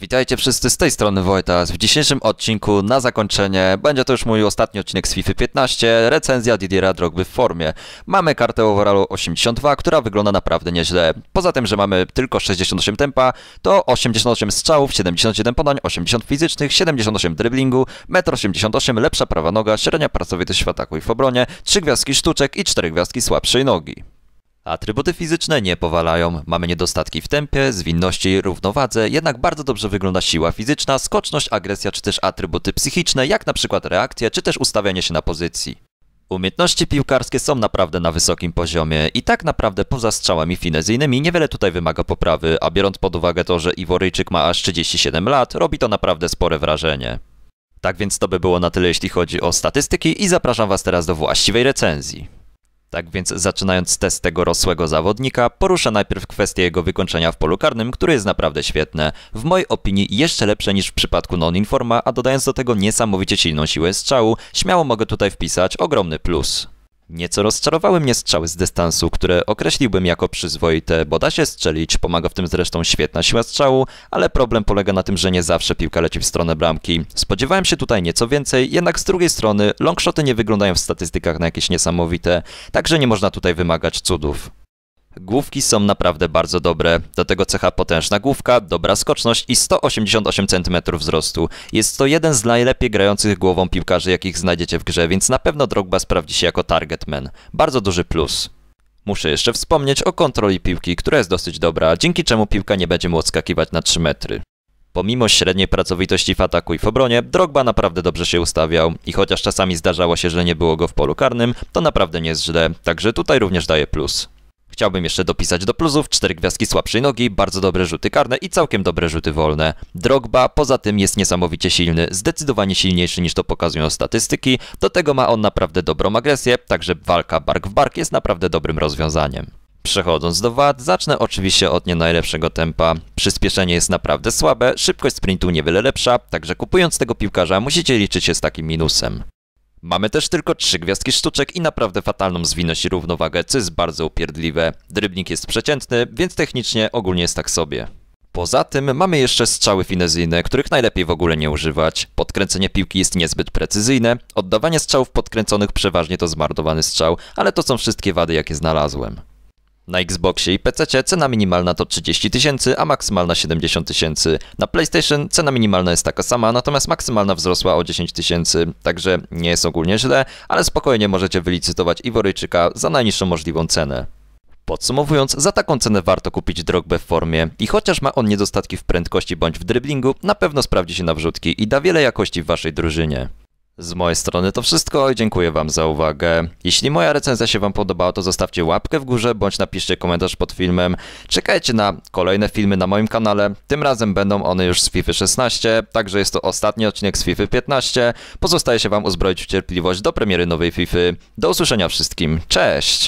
Witajcie wszyscy z tej strony Wojtas. W dzisiejszym odcinku na zakończenie będzie to już mój ostatni odcinek z FIFA 15, recenzja Didiera Drogby w formie. Mamy kartę overallu 82, która wygląda naprawdę nieźle. Poza tym, że mamy tylko 68 tempa, to 88 strzałów, 77 podań, 80 fizycznych, 78 driblingu, 1,88 m, lepsza prawa noga, średnia pracowitość w ataku i w obronie, 3 gwiazdki sztuczek i 4 gwiazdki słabszej nogi. Atrybuty fizyczne nie powalają. Mamy niedostatki w tempie, zwinności, równowadze, jednak bardzo dobrze wygląda siła fizyczna, skoczność, agresja czy też atrybuty psychiczne, jak na przykład reakcje czy też ustawianie się na pozycji. Umiejętności piłkarskie są naprawdę na wysokim poziomie i tak naprawdę poza strzałami finezyjnymi niewiele tutaj wymaga poprawy, a biorąc pod uwagę to, że Iworyjczyk ma aż 37 lat, robi to naprawdę spore wrażenie. Tak więc to by było na tyle jeśli chodzi o statystyki i zapraszam Was teraz do właściwej recenzji. Tak więc zaczynając test tego rosłego zawodnika, poruszę najpierw kwestię jego wykończenia w polu karnym, które jest naprawdę świetne. W mojej opinii jeszcze lepsze niż w przypadku non-informa, a dodając do tego niesamowicie silną siłę strzału, śmiało mogę tutaj wpisać ogromny plus. Nieco rozczarowały mnie strzały z dystansu, które określiłbym jako przyzwoite, bo da się strzelić, pomaga w tym zresztą świetna siła strzału, ale problem polega na tym, że nie zawsze piłka leci w stronę bramki. Spodziewałem się tutaj nieco więcej, jednak z drugiej strony longshoty nie wyglądają w statystykach na jakieś niesamowite, także nie można tutaj wymagać cudów. Główki są naprawdę bardzo dobre, do tego cecha potężna główka, dobra skoczność i 188 cm wzrostu. Jest to jeden z najlepiej grających głową piłkarzy, jakich znajdziecie w grze, więc na pewno Drogba sprawdzi się jako targetman. Bardzo duży plus. Muszę jeszcze wspomnieć o kontroli piłki, która jest dosyć dobra, dzięki czemu piłka nie będzie mu odskakiwać na 3 metry. Pomimo średniej pracowitości w ataku i w obronie, Drogba naprawdę dobrze się ustawiał i chociaż czasami zdarzało się, że nie było go w polu karnym, to naprawdę nie jest źle, także tutaj również daje plus. Chciałbym jeszcze dopisać do plusów 4 gwiazdki słabszej nogi, bardzo dobre rzuty karne i całkiem dobre rzuty wolne. Drogba poza tym jest niesamowicie silny, zdecydowanie silniejszy niż to pokazują statystyki, do tego ma on naprawdę dobrą agresję, także walka bark w bark jest naprawdę dobrym rozwiązaniem. Przechodząc do wad, zacznę oczywiście od nie najlepszego tempa. Przyspieszenie jest naprawdę słabe, szybkość sprintu niewiele lepsza, także kupując tego piłkarza musicie liczyć się z takim minusem. Mamy też tylko trzy gwiazdki sztuczek i naprawdę fatalną zwinność i równowagę, co jest bardzo upierdliwe. Drybnik jest przeciętny, więc technicznie ogólnie jest tak sobie. Poza tym mamy jeszcze strzały finezyjne, których najlepiej w ogóle nie używać. Podkręcenie piłki jest niezbyt precyzyjne, oddawanie strzałów podkręconych przeważnie to zmarnowany strzał, ale to są wszystkie wady jakie znalazłem. Na Xboxie i PC cena minimalna to 30 tysięcy, a maksymalna 70 tysięcy. Na PlayStation cena minimalna jest taka sama, natomiast maksymalna wzrosła o 10 tysięcy, także nie jest ogólnie źle, ale spokojnie możecie wylicytować Iworyjczyka za najniższą możliwą cenę. Podsumowując, za taką cenę warto kupić Drogbę w formie i chociaż ma on niedostatki w prędkości bądź w driblingu, na pewno sprawdzi się na wrzutki i da wiele jakości w waszej drużynie. Z mojej strony to wszystko i dziękuję Wam za uwagę. Jeśli moja recenzja się Wam podobała, to zostawcie łapkę w górze bądź napiszcie komentarz pod filmem. Czekajcie na kolejne filmy na moim kanale, tym razem będą one już z FIFA 16, także jest to ostatni odcinek z FIFA 15. Pozostaje się Wam uzbroić w cierpliwość do premiery nowej FIFA. Do usłyszenia wszystkim, cześć!